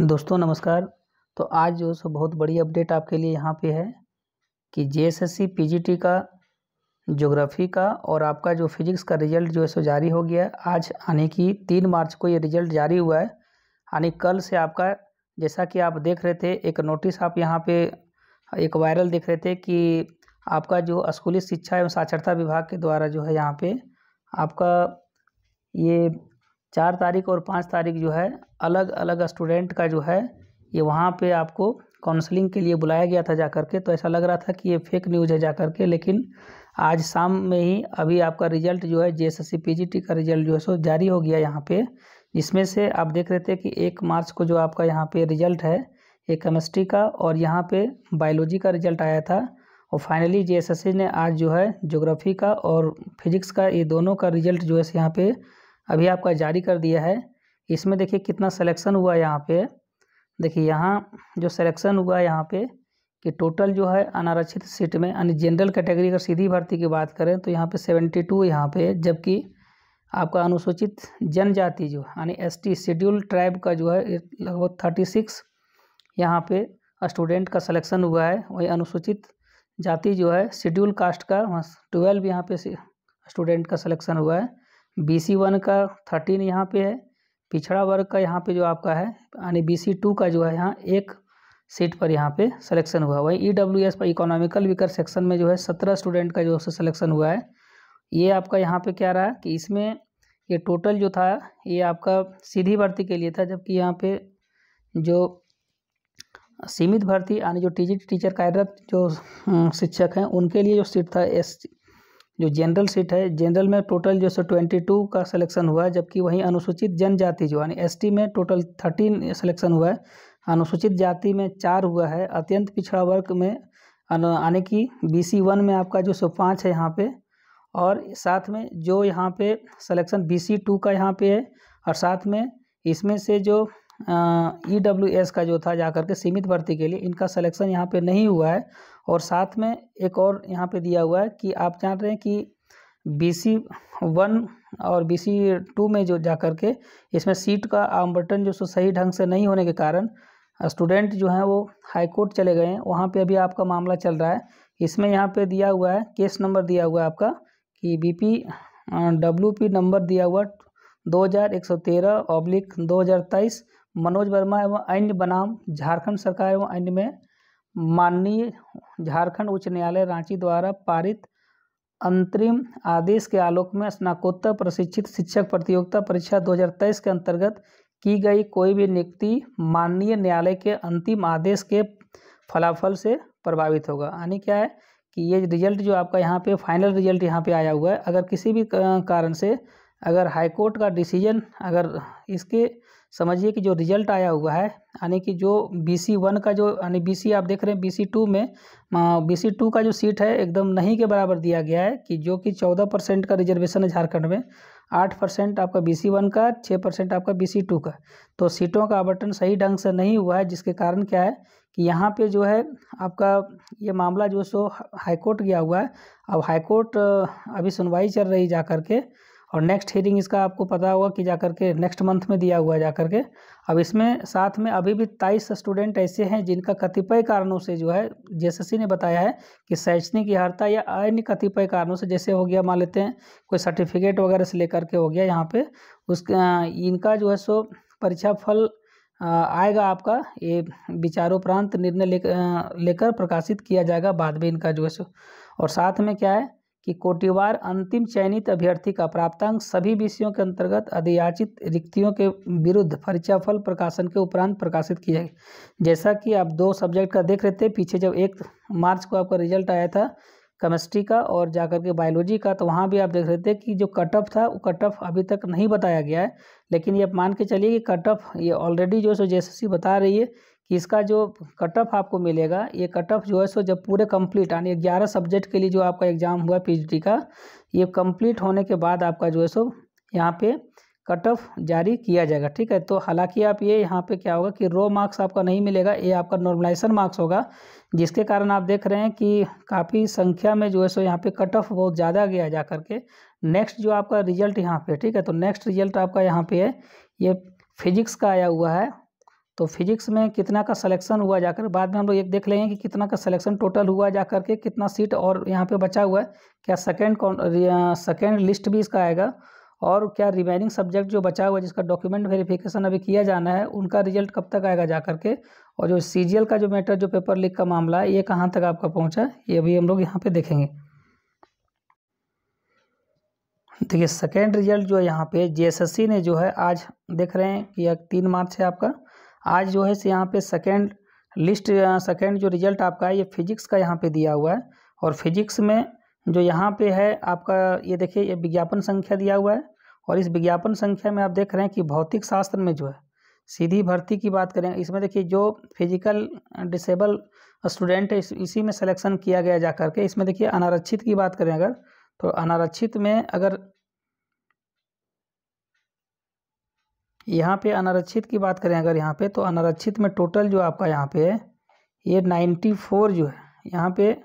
दोस्तों नमस्कार तो आज जो सो बहुत बड़ी अपडेट आपके लिए यहाँ पे है कि जेएसएससी पीजीटी का ज्योग्राफी का और आपका जो फिजिक्स का रिजल्ट जो है सो जारी हो गया आज आने की तीन मार्च को ये रिजल्ट जारी हुआ है यानी कल से आपका जैसा कि आप देख रहे थे एक नोटिस आप यहाँ पे एक वायरल देख रहे थे कि आपका जो स्कूली शिक्षा एवं साक्षरता विभाग के द्वारा जो है यहाँ पर आपका ये चार तारीख और पाँच तारीख जो है अलग अलग स्टूडेंट का जो है ये वहाँ पे आपको काउंसलिंग के लिए बुलाया गया था जा के तो ऐसा लग रहा था कि ये फेक न्यूज़ है जा के लेकिन आज शाम में ही अभी आपका रिजल्ट जो है जे एस का रिजल्ट जो है सो जारी हो गया यहाँ पे जिसमें से आप देख रहे थे कि एक मार्च को जो आपका यहाँ पे रिजल्ट है ये केमिस्ट्री का और यहाँ पे बायोलॉजी का रिजल्ट आया था और फाइनली जे ने आज जो है ज्योग्राफी का और फिजिक्स का ये दोनों का रिजल्ट जो है यहाँ पे अभी आपका जारी कर दिया है इसमें देखिए कितना सिलेक्शन हुआ यहाँ पे देखिए यहाँ जो सिलेक्शन हुआ यहाँ पे कि टोटल जो है अनारक्षित सीट में यानी जनरल कैटेगरी अगर सीधी भर्ती की बात करें तो यहाँ पे सेवेंटी टू यहाँ पे जबकि आपका अनुसूचित जनजाति जो यानी एस टी शेड्यूल ट्राइब का जो है लगभग थर्टी सिक्स यहाँ पर स्टूडेंट का सलेक्शन हुआ है वही अनुसूचित जाति जो है शेड्यूल कास्ट का ट्वेल्व यहाँ पे स्टूडेंट का सलेक्शन हुआ है बी सी वन का थर्टीन यहाँ पे है पिछड़ा वर्ग का यहाँ पे जो आपका है यानी बी सी टू का जो है यहाँ एक सीट पर यहाँ पे सिलेक्शन हुआ वही ई डब्ल्यू एस पर इकोनॉमिकल विकर सेक्शन में जो है सत्रह स्टूडेंट का जो है सिलेक्शन हुआ है ये आपका यहाँ पे क्या रहा कि इसमें ये टोटल जो था ये आपका सीधी भर्ती के लिए था जबकि यहाँ पे जो सीमित भर्ती यानी जो टीजी टीचर कार्यरत जो हम्म, शिक्षक हैं उनके लिए जो सीट था एस जो जनरल सीट है जनरल में टोटल जो सो ट्वेंटी टू का सिलेक्शन हुआ है जबकि वहीं अनुसूचित जनजाति जो यानी एसटी में टोटल थर्टीन सिलेक्शन हुआ है अनुसूचित जाति में चार हुआ है अत्यंत पिछड़ा वर्ग में यानी कि बी सी वन में आपका जो सो पाँच है यहाँ पे और साथ में जो यहाँ पे सिलेक्शन बी सी टू का यहाँ पे है और साथ में इसमें से जो ई डब्ल्यू एस का जो था जा के सीमित भर्ती के लिए इनका सिलेक्शन यहाँ पे नहीं हुआ है और साथ में एक और यहाँ पे दिया हुआ है कि आप जान रहे हैं कि बी सी वन और बी सी टू में जो जा कर के इसमें सीट का आम बटन जो सही ढंग से नहीं होने के कारण स्टूडेंट जो हैं वो हाई कोर्ट चले गए हैं वहाँ पे अभी आपका मामला चल रहा है इसमें यहाँ पे दिया हुआ है केस नंबर दिया हुआ है आपका कि B P W P number दिया हुआ दो हज़ार एक सौ तेरह ऑब्लिक दो हज़ार तेईस मनोज वर्मा एवं अन्य बनाम झारखंड सरकार एवं अन्य में माननीय झारखंड उच्च न्यायालय रांची द्वारा पारित अंतरिम आदेश के आलोक में स्नाकोत्तर प्रशिक्षित शिक्षक प्रतियोगिता परीक्षा 2023 के अंतर्गत की गई कोई भी नियुक्ति माननीय न्यायालय के अंतिम आदेश के फलाफल से प्रभावित होगा यानी क्या है कि ये रिजल्ट जो आपका यहाँ पे फाइनल रिजल्ट यहाँ पे आया हुआ है अगर किसी भी कारण से अगर हाईकोर्ट का डिसीजन अगर इसके समझिए कि जो रिजल्ट आया हुआ है यानी कि जो बी सी वन का जो यानी बी सी आप देख रहे हैं बी सी टू में बी सी टू का जो सीट है एकदम नहीं के बराबर दिया गया है कि जो कि चौदह परसेंट का रिजर्वेशन है झारखंड में आठ परसेंट आपका बी सी वन का छः परसेंट आपका बी सी टू का तो सीटों का आवंटन सही ढंग से नहीं हुआ है जिसके कारण क्या है कि यहाँ पे जो है आपका ये मामला जो सो हाईकोर्ट गया हुआ है अब हाईकोर्ट अभी सुनवाई चल रही जा कर के और नेक्स्ट हेडिंग इसका आपको पता होगा कि जा के नेक्स्ट मंथ में दिया हुआ है जा के अब इसमें साथ में अभी भी तेईस स्टूडेंट ऐसे हैं जिनका कतिपय कारणों से जो है जेएसएससी ने बताया है कि शैक्षणिक हारता या अन्य कतिपय कारणों से जैसे हो गया मान लेते हैं कोई सर्टिफिकेट वगैरह से लेकर के हो गया यहाँ पर उस इनका जो है सो परीक्षा फल आएगा आपका ये विचारोपरांत निर्णय लेकर लेकर प्रकाशित किया जाएगा बाद में इनका जो है सो और साथ में क्या है कि कोटिवार अंतिम चयनित अभ्यर्थी का प्राप्तांक सभी विषयों के अंतर्गत अधियाचित रिक्तियों के विरुद्ध परीक्षाफल प्रकाशन के उपरांत प्रकाशित किया जाएगी जैसा कि आप दो सब्जेक्ट का देख रहे थे पीछे जब एक मार्च को आपका रिजल्ट आया था केमिस्ट्री का और जाकर के बायोलॉजी का तो वहाँ भी आप देख रहे थे कि जो कट ऑफ था वो कट ऑफ अभी तक नहीं बताया गया है लेकिन ये आप मान के चलिए कि कट ऑफ ये ऑलरेडी जो सो जे बता रही है कि इसका जो कट ऑफ आपको मिलेगा ये कट ऑफ जो है सो जब पूरे कंप्लीट यानी ग्यारह सब्जेक्ट के लिए जो आपका एग्ज़ाम हुआ पीएचडी का ये कंप्लीट होने के बाद आपका जो है सो यहाँ पे कट ऑफ जारी किया जाएगा ठीक है तो हालांकि आप ये यहाँ पे क्या होगा कि रो मार्क्स आपका नहीं मिलेगा ये आपका नॉर्मलाइजेशन मार्क्स होगा जिसके कारण आप देख रहे हैं कि काफ़ी संख्या में जो है सो यहाँ पे कट ऑफ बहुत ज़्यादा गया जा करके नेक्स्ट जो आपका रिजल्ट यहाँ पे ठीक है तो नेक्स्ट रिजल्ट आपका यहाँ पे है ये फिजिक्स का आया हुआ है तो फिजिक्स में कितना का सलेक्शन हुआ जाकर बाद में हम लोग एक देख लेंगे कि कितना का सलेक्शन टोटल हुआ जा करके कितना सीट और यहाँ पे बचा हुआ है क्या सेकेंड सेकेंड लिस्ट भी इसका आएगा और क्या रिमेनिंग सब्जेक्ट जो बचा हुआ है जिसका डॉक्यूमेंट वेरिफिकेशन अभी किया जाना है उनका रिजल्ट कब तक आएगा जा करके और जो सी का जो मैटर जो पेपर लीक का मामला है ये कहाँ तक आपका पहुँचा ये भी हम लोग यहाँ पर देखेंगे देखिए सेकेंड रिजल्ट जो है यहाँ पर जेएसएससी ने जो है आज देख रहे हैं कि तीन मार्च है आपका आज जो है से यहाँ पे सेकेंड लिस्ट सेकेंड जो रिजल्ट आपका है ये फिजिक्स का यहाँ पे दिया हुआ है और फिजिक्स में जो यहाँ पे है आपका ये देखिए ये विज्ञापन संख्या दिया हुआ है और इस विज्ञापन संख्या में आप देख रहे हैं कि भौतिक शास्त्र में जो है सीधी भर्ती की बात करें इसमें देखिए जो फिजिकल डिसेबल स्टूडेंट है इस, इसी में सिलेक्शन किया गया जा करके इसमें देखिए अनारक्षित की बात करें अगर तो अनारक्षित में अगर यहाँ पे अनारक्षित की बात करें अगर यहाँ पे तो अनारक्षित में टोटल जो आपका यहाँ पे है ये नाइन्टी फोर जो है यहाँ पे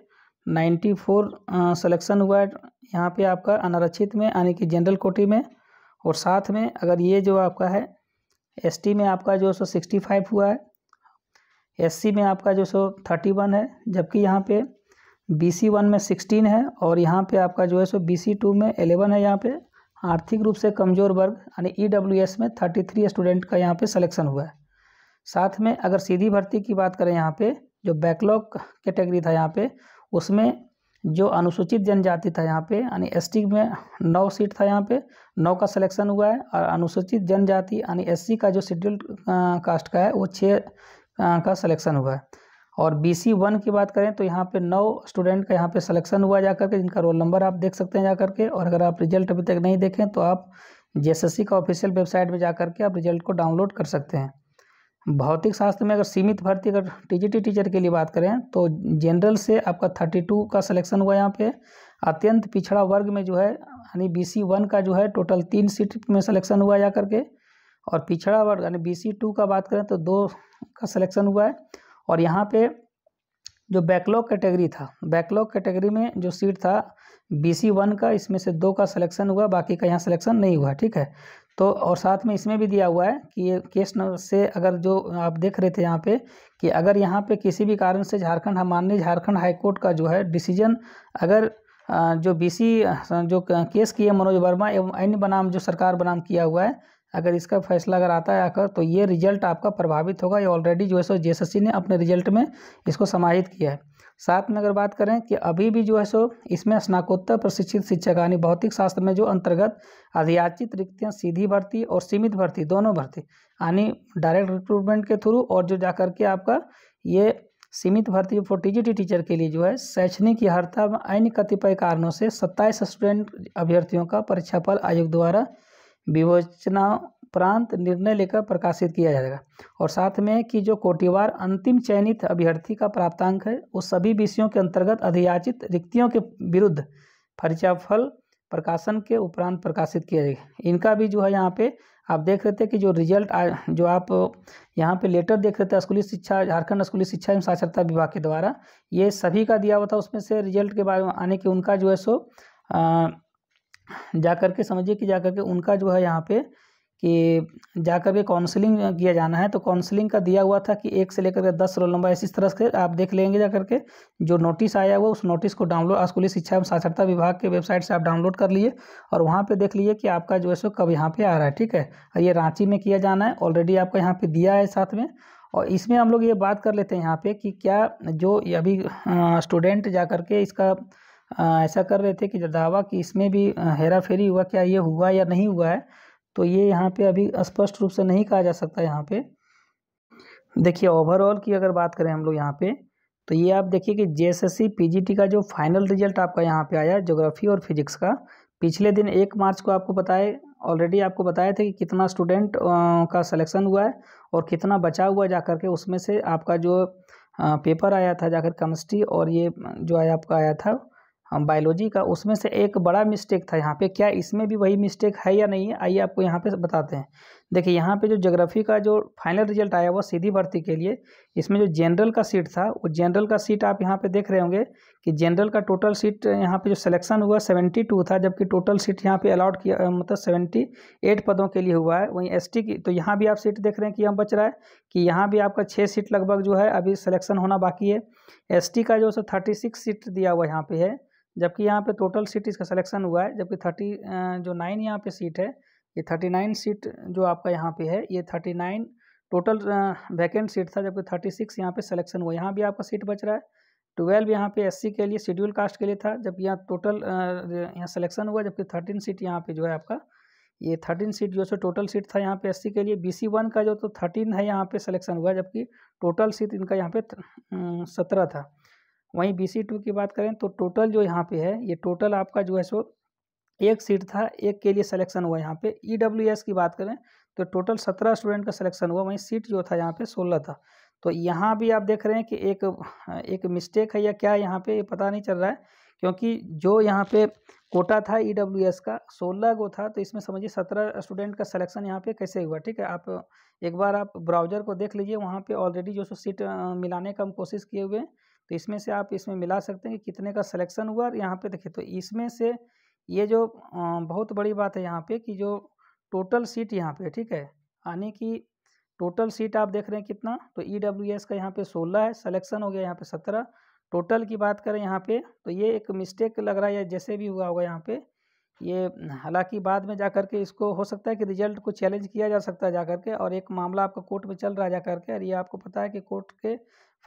नाइन्टी फोर सलेक्शन हुआ है यहाँ पे आपका अनारक्षित में यानी कि जनरल कोटी में और साथ में अगर ये जो आपका है एसटी में आपका जो सो सिक्सटी फाइव हुआ है एससी में आपका जो सो थर्टी वन है जबकि यहाँ पे सी वन में सिक्सटीन है और यहाँ पे आपका जो है सो बी सी टू में एलेवन है यहाँ पे आर्थिक रूप से कमज़ोर वर्ग यानी ई डब्ल्यू एस में थर्टी थ्री स्टूडेंट का यहाँ पे सिलेक्शन हुआ है साथ में अगर सीधी भर्ती की बात करें यहाँ पे जो बैकलॉग कैटेगरी था यहाँ पे उसमें जो अनुसूचित जनजाति था यहाँ पे यानी एस में नौ सीट था यहाँ पे नौ का सिलेक्शन हुआ है और अनुसूचित जनजाति यानी एस का जो शेड्यूल्ड कास्ट का है वो छः का सिलेक्शन हुआ है और बी सी वन की बात करें तो यहाँ पे नौ स्टूडेंट का यहाँ पे सिलेक्शन हुआ जा करके जिनका रोल नंबर आप देख सकते हैं जा करके और अगर आप रिजल्ट अभी तक नहीं देखें तो आप जे का ऑफिशियल वेबसाइट में जा करके आप रिजल्ट को डाउनलोड कर सकते हैं भौतिक शास्त्र में अगर सीमित भर्ती अगर टी टीचर के लिए बात करें तो जनरल से आपका थर्टी टू का सिलेक्शन हुआ यहाँ पे अत्यंत पिछड़ा वर्ग में जो है यानी बी सी वन का जो है टोटल तीन सीट में सिलेक्शन हुआ जा करके और पिछड़ा वर्ग यानी बी सी टू का बात करें तो दो का सिलेक्शन हुआ है और यहाँ पे जो बैकलॉग कैटेगरी था बैकलॉग कैटेगरी में जो सीट था बी सी वन का इसमें से दो का सिलेक्शन हुआ बाकी का यहाँ सिलेक्शन नहीं हुआ ठीक है तो और साथ में इसमें भी दिया हुआ है कि ये केस से अगर जो आप देख रहे थे यहाँ पे कि अगर यहाँ पे किसी भी कारण से झारखंड माननीय झारखंड हाईकोर्ट का जो है डिसीजन अगर जो बीसी जो केस किए मनोज वर्मा एवं अन्य बनाम जो सरकार बनाम किया हुआ है अगर इसका फैसला अगर आता है आकर तो ये रिजल्ट आपका प्रभावित होगा ये ऑलरेडी जो है सो जे ने अपने रिजल्ट में इसको समाहित किया है साथ में अगर बात करें कि अभी भी जो है सो इसमें स्नाकोत्तर प्रशिक्षित शिक्षक यानी भौतिक शास्त्र में जो अंतर्गत अधियाचित रिक्तियाँ सीधी भर्ती और सीमित भर्ती दोनों भर्ती यानी डायरेक्ट रिक्रूटमेंट के थ्रू और जो जा के आपका ये सीमित भर्ती फॉर टीजीटी टीचर के लिए जो है शैक्षणिक यहाँ अन्य कतिपय कारणों से सत्ताईस स्टूडेंट अभ्यर्थियों का परीक्षाफल आयोग द्वारा विवेचना प्रांत निर्णय लेकर प्रकाशित किया जाएगा और साथ में कि जो कोटिवार अंतिम चयनित अभ्यर्थी का प्राप्तांक है वो सभी विषयों के अंतर्गत अधियाचित रिक्तियों के विरुद्ध फर्चाफल प्रकाशन के उपरांत प्रकाशित किया जाएगा इनका भी जो है यहाँ पे आप देख रहे थे कि जो रिजल्ट आ, जो आप यहाँ पे लेटर देख रहे थे स्कूली शिक्षा झारखंड स्कूली शिक्षा एवं साक्षरता विभाग के द्वारा ये सभी का दिया हुआ था उसमें से रिजल्ट के बारे में आने के उनका जो है सो आ, जा कर के समझिए कि जा कर के उनका जो है यहाँ पे कि जा कर के काउंसलिंग किया जाना है तो काउंसलिंग का दिया हुआ था कि एक से लेकर के दस रोल नंबर इस तरह से आप देख लेंगे जा कर के जो नोटिस आया हुआ उस नोटिस को डाउनलोड स्कूली शिक्षा एवं साक्षरता विभाग के वेबसाइट से आप डाउनलोड कर लिए और वहाँ पे देख लीजिए कि आपका जो है सो कब यहाँ पर आ रहा है ठीक है और ये रांची में किया जाना है ऑलरेडी आपका यहाँ पर दिया है साथ में और इसमें हम लोग ये बात कर लेते हैं यहाँ पे कि क्या जो अभी स्टूडेंट जा कर के इसका ऐसा कर रहे थे कि दावा कि इसमें भी हेरा फेरी हुआ क्या ये हुआ या नहीं हुआ है तो ये यहाँ पे अभी स्पष्ट रूप से नहीं कहा जा सकता यहाँ पे देखिए ओवरऑल की अगर बात करें हम लोग यहाँ पे तो ये आप देखिए कि जे एस का जो फाइनल रिजल्ट आपका यहाँ पर आया जोग्राफी और फिजिक्स का पिछले दिन एक मार्च को आपको बताए ऑलरेडी आपको बताया था कि कितना स्टूडेंट का सिलेक्शन हुआ है और कितना बचा हुआ जा करके उसमें से आपका जो पेपर आया था जाकर केमिस्ट्री और ये जो आया आपका आया था बायोलॉजी का उसमें से एक बड़ा मिस्टेक था यहाँ पे क्या इसमें भी वही मिस्टेक है या नहीं है आइए आपको यहाँ पे बताते हैं देखिए यहाँ पे जो जोग्राफी का जो फाइनल रिजल्ट आया वो सीधी भर्ती के लिए इसमें जो जनरल का सीट था वो जनरल का सीट आप यहाँ पे देख रहे होंगे कि जनरल का टोटल सीट यहाँ पे जो सिलेक्शन हुआ सेवेंटी टू था जबकि टोटल सीट यहाँ पर अलाउट किया मतलब सेवेंटी एट पदों के लिए हुआ है वहीं एस की तो यहाँ भी आप सीट देख रहे हैं कि हम बच रहा है कि यहाँ भी आपका छः सीट लगभग जो है अभी सलेक्शन होना बाकी है एस का जो सो थर्टी सीट दिया हुआ यहाँ पर है जबकि यहाँ पे टोटल सीट इसका सिलेक्शन हुआ है जबकि थर्टी जो नाइन यहाँ पे सीट है ये थर्टी नाइन सीट जो आपका यहाँ पे है ये thirty nine total vacant seat था जबकि थर्टी सिक्स यहाँ पर सलेक्शन हुआ यहाँ भी आपका सीट बच रहा है ट्वेल्व यहाँ पे एस के लिए शेड्यूल कास्ट के लिए था जबकि यहाँ टोटल यहाँ सलेक्शन हुआ जबकि थर्टीन सीट यहाँ पर जो है आपका ये थर्टीन सीट जो है टोटल सीट था यहाँ पे एस के लिए सी वन का जो तो थर्टीन है यहाँ पे सिलेक्शन हुआ जबकि टोटल सीट इनका यहाँ पे सत्रह था वहीं बी सी टू की बात करें तो टोटल जो यहाँ पे है ये टोटल आपका जो है सो एक सीट था एक के लिए सिलेक्शन हुआ यहाँ पे ई डब्ल्यू एस की बात करें तो टोटल सत्रह स्टूडेंट का सिलेक्शन हुआ वहीं सीट जो था यहाँ पे सोलह था तो यहाँ भी आप देख रहे हैं कि एक एक मिस्टेक है या क्या यहाँ पे ये पता नहीं चल रहा है क्योंकि जो यहाँ पे कोटा था ई e का सोलह गो था तो इसमें समझिए सत्रह स्टूडेंट का सिलेक्शन यहाँ पे कैसे हुआ ठीक है आप एक बार आप ब्राउज़र को देख लीजिए वहाँ पे ऑलरेडी जो सो सीट मिलाने का हम कोशिश किए हुए हैं तो इसमें से आप इसमें मिला सकते हैं कि कितने का सिलेक्शन हुआ और यहाँ पे देखिए तो इसमें से ये जो बहुत बड़ी बात है यहाँ पे कि जो टोटल सीट यहाँ पे ठीक है यानी कि टोटल सीट आप देख रहे हैं कितना तो ई e का यहाँ पे सोलह है सलेक्शन हो गया यहाँ पे सत्रह टोटल की बात करें यहाँ पे तो ये एक मिस्टेक लग रहा है जैसे भी हुआ होगा यहाँ पे ये हालांकि बाद में जा कर के इसको हो सकता है कि रिजल्ट को चैलेंज किया जा सकता है जा कर के और एक मामला आपका कोर्ट में चल रहा है जा कर के और ये आपको पता है कि कोर्ट के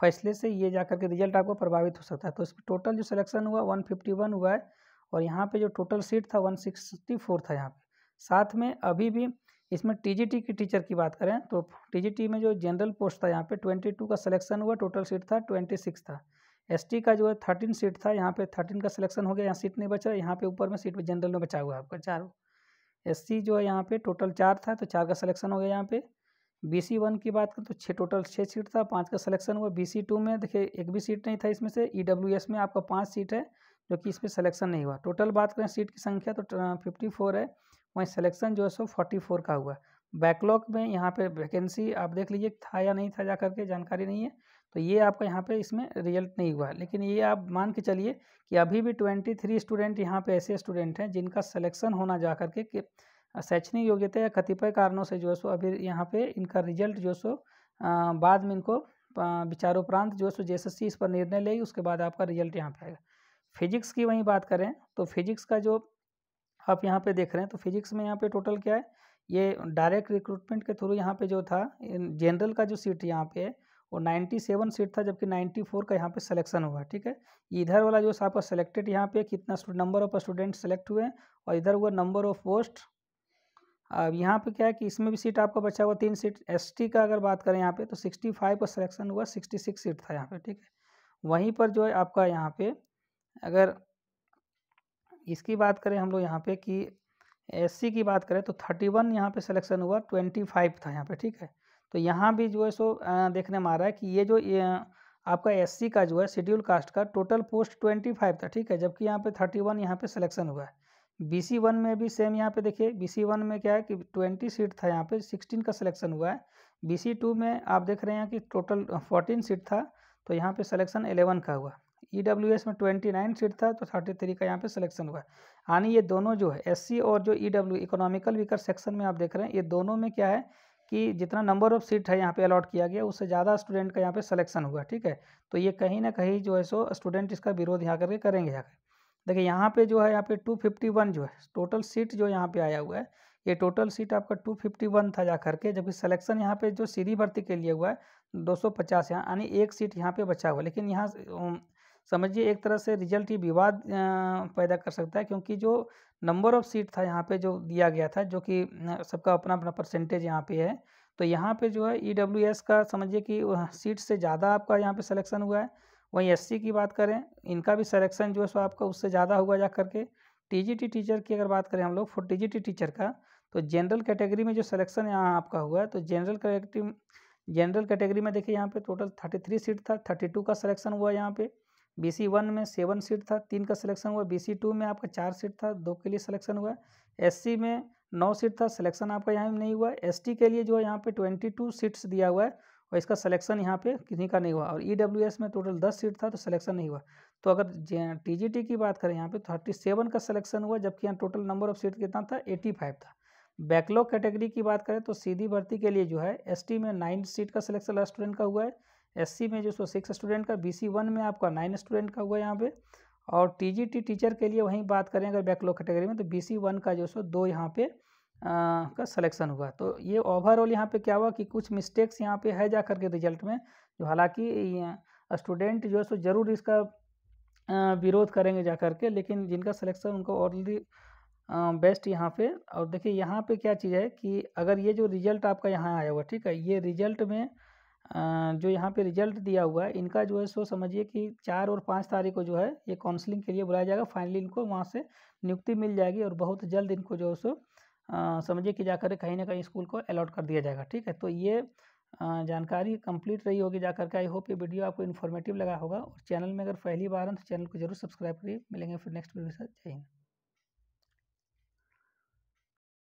फैसले से ये जा कर के रिजल्ट आपको प्रभावित हो सकता है तो इसमें टोटल जो सिलेक्शन हुआ वन फिफ्टी वन हुआ है और यहाँ पे जो टोटल सीट था वन सिक्सटी फोर था यहाँ पर साथ में अभी भी इसमें टी जी टी की टीचर की बात करें तो टी जी टी में जो जनरल पोस्ट था यहाँ ट्वेंटी टू का सिलेक्शन हुआ टोटल सीट था सिक्स था एसटी का जो है थर्टीन सीट था यहाँ पे थर्टीन का सिलेक्शन हो गया यहाँ सीट नहीं बचा यहाँ पे ऊपर में सीट पे जनरल में बचा हुआ आपका चार एस जो है यहाँ पे टोटल चार था तो चार का सिलेक्शन हो गया यहाँ पे सी वन की बात करें तो छः टोटल छः सीट था पाँच का सिलेक्शन हुआ बी सी टू में देखिए एक भी सीट नहीं था इसमें से ई डब्ल्यू एस में आपका पाँच सीट है जो कि इसमें सिलेक्शन नहीं हुआ टोटल बात करें सीट की संख्या तो फिफ्टी फोर है वहीं सिलेक्शन जो है सो फोर्टी फोर का हुआ बैकलॉग में यहाँ पे वैकेंसी आप देख लीजिए था या नहीं था जा करके जानकारी नहीं है तो ये आपका यहाँ पे इसमें रिजल्ट नहीं हुआ लेकिन ये आप मान के चलिए कि अभी भी ट्वेंटी थ्री स्टूडेंट यहाँ पे ऐसे स्टूडेंट हैं जिनका सिलेक्शन होना जा करके कि शैक्षणिक योग्यता या कतिपय कारणों से जो है सो अभी यहाँ पे इनका रिजल्ट जो सो बाद में इनको विचारोपरांत जो सो जे इस पर निर्णय लेगी उसके बाद आपका रिजल्ट यहाँ पर आएगा फिजिक्स की वहीं बात करें तो फिजिक्स का जो आप यहाँ पर देख रहे हैं तो फिजिक्स में यहाँ पर टोटल क्या है ये डायरेक्ट रिक्रूटमेंट के थ्रू यहाँ पे जो था जनरल का जो सीट यहाँ पे है और 97 सीट था जबकि 94 का यहाँ पे सिलेक्शन हुआ ठीक है इधर वाला जो आपका सेलेक्टेड यहाँ पे कितना नंबर ऑफ स्टूडेंट सेलेक्ट हुए और इधर हुआ नंबर ऑफ पोस्ट अब यहाँ पे क्या है कि इसमें भी सीट आपका बचा हुआ तीन सीट एसटी का अगर बात करें यहाँ पे तो 65 का सलेक्शन हुआ 66 सीट था यहाँ पे ठीक है वहीं पर जो है आपका यहाँ पे अगर इसकी बात करें हम लोग यहाँ पे कि एससी की बात करें तो 31 वन यहाँ पे सलेक्शन हुआ 25 था यहाँ पे ठीक है तो यहाँ भी जो है सो देखने में आ रहा है कि ये जो ये आपका एससी का जो है शेड्यूल कास्ट का टोटल पोस्ट ट्वेंटी फाइव था ठीक है जबकि यहाँ पे थर्टी वन यहाँ पे सिलेक्शन हुआ है बी सी वन में भी सेम यहाँ पे देखिए बी सी वन में क्या है कि ट्वेंटी सीट था यहाँ पे सिक्सटीन का सिलेक्शन हुआ है बी सी टू में आप देख रहे हैं कि टोटल फोर्टीन सीट था तो यहाँ पे सलेक्शन एलेवन का हुआ ई डब्ल्यू एस में ट्वेंटी नाइन सीट था तो थर्टी थ्री का यहाँ पे सिलेक्शन हुआ यानी ये दोनों जो है एस सी और जो E W economical weaker section में आप देख रहे हैं ये दोनों में क्या है कि जितना नंबर ऑफ सीट है यहाँ पे अलॉट किया गया उससे ज़्यादा स्टूडेंट का यहाँ पे सिलेक्शन हुआ ठीक है तो ये कहीं ना कहीं जो है सो स्टूडेंट इसका विरोध यहाँ करके करेंगे यहाँ देखिए यहाँ पे जो है यहाँ पे 251 जो है टोटल सीट जो यहाँ पे आया हुआ है ये टोटल सीट आपका 251 था जा करके जबकि सलेक्शन यहाँ पे जो सीधी भर्ती के लिए हुआ है दो सौ पचास यहाँ यानी एक सीट यहाँ पर बचा हुआ लेकिन यहाँ समझिए एक तरह से रिजल्ट ही विवाद पैदा कर सकता है क्योंकि जो नंबर ऑफ सीट था यहाँ पे जो दिया गया था जो कि सबका अपना अपना परसेंटेज यहाँ पे है तो यहाँ पे जो है ई e का समझिए कि सीट से ज़्यादा आपका यहाँ पे सिलेक्शन हुआ है वहीं एस की बात करें इनका भी सिलेक्शन जो है सो आपका उससे ज़्यादा हुआ जा करके टी टीचर की अगर बात करें हम लोग जी टी टीचर का तो जनरल कैटेगरी में जो सिलेक्शन यहाँ आपका हुआ है तो जनरल कैटेगरी जनरल कैटेगरी में देखिए यहाँ पे टोटल थर्टी थ्री सीट था थर्टी टू का सिलेक्शन हुआ यहाँ पे बी सी वन में सेवन सीट था तीन का सिलेक्शन हुआ बी सी टू में आपका चार सीट था दो के लिए सिलेक्शन हुआ एस सी में नौ सीट था सिलेक्शन आपका यहाँ नहीं हुआ एस टी के लिए जो है यहाँ पे ट्वेंटी टू सीट्स दिया हुआ है और इसका सिलेक्शन यहाँ पे किसी का नहीं हुआ और ई डब्ल्यू एस में टोटल दस सीट था तो सिलेक्शन नहीं हुआ तो अगर टी जी टी की बात करें यहाँ पे थर्टी सेवन का सिलेक्शन हुआ जबकि यहाँ टोटल नंबर ऑफ सीट कितना था एटी फाइव था बैकलॉग कैटेगरी की बात करें तो सीधी भर्ती के लिए जो है एस टी में नाइन सीट का सिलेक्शन स्टूडेंट का हुआ है एस में जो सो सिक्स स्टूडेंट का बी वन में आपका नाइन स्टूडेंट का हुआ यहाँ पे और टी टीचर के लिए वहीं बात करें अगर बैकलॉग कैटेगरी में तो सी वन का जो सो दो यहाँ पे आ, का सिलेक्शन हुआ तो ये ओवरऑल यहाँ पे क्या हुआ कि कुछ मिस्टेक्स यहाँ पे है जा करके रिजल्ट में जो हालांकि स्टूडेंट जो है सो ज़रूर इसका विरोध करेंगे जा करके लेकिन जिनका सिलेक्शन उनको ऑलरेडी बेस्ट यहाँ पे और देखिए यहाँ पे क्या चीज़ है कि अगर ये जो रिजल्ट आपका यहाँ आया हुआ ठीक है ये रिजल्ट में जो यहाँ पे रिजल्ट दिया हुआ है इनका जो है सो समझिए कि चार और पाँच तारीख को जो है ये काउंसलिंग के लिए बुलाया जाएगा फाइनली इनको वहाँ से नियुक्ति मिल जाएगी और बहुत जल्द इनको जो है सो समझिए कि जाकर कहीं ना कहीं स्कूल को अलॉट कर दिया जाएगा ठीक है तो ये जानकारी कंप्लीट रही होगी जाकर के आई होप ये वीडियो आपको इन्फॉर्मेटिव लगा होगा और चैनल में अगर पहली बार हैं तो चैनल को जरूर सब्सक्राइब करिए मिलेंगे फिर नेक्स्ट वीडियो से जय हिंद